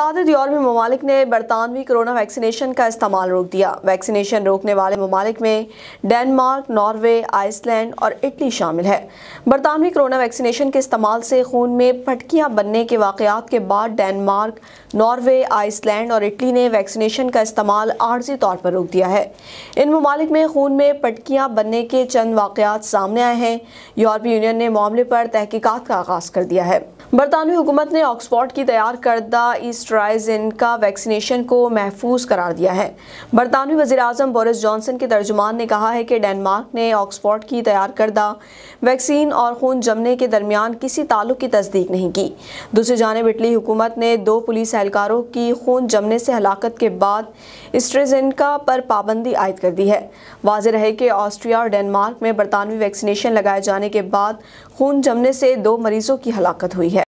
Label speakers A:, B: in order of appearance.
A: मुतद दौर में ममालिक ने बरतानवी कोरोना वैक्सीनेशन का इस्तेमाल रोक दिया वैक्सीनेशन रोकने वाले ममालिक में डेनमार्क नॉर्वे आइसलैंड और इटली शामिल है बरतानवी कोरोना वैक्सीनेशन के इस्तेमाल से खून में फटकियाँ बनने के वाकत के बाद डेनमार्क नॉर्वे आइसलैंड और इटली ने वैक्सीनेशन का इस्तेमाल आर्जी तौर पर रोक दिया है इन ममालिक में खून में पटकियाँ बनने के चंद वाक़ात सामने आए हैं यूरोपीय यूनियन ने मामले पर तहकीकत का आगाज़ कर दिया है बरतानवी हुकूमत ने ऑक्सफोर्ड की तैयार करदा ईस्ट्राइजिन का वैक्सीनेशन को महफूज करार दिया है बरतानवी वजी अजम बोरिस जॉनसन के तर्जुमान ने कहा है कि डेनमार्क ने ऑक्सफोर्ड की तैयार करदा वैक्सीन और खून जमने के दरमियान किसी ताल्लुक की तस्दीक नहीं की दूसरी जानब इटली हुकूमत ने दो पुलिस एहलकारों की खून जमने से हलाकत के बाद स्ट्रेजेंका पर पाबंदी आयद कर दी है वाज रहे कि ऑस्ट्रिया और डेनमार्क में बरतानवी वैक्सीनेशन लगाए जाने के बाद खून जमने से दो मरीजों की हलाकत हुई है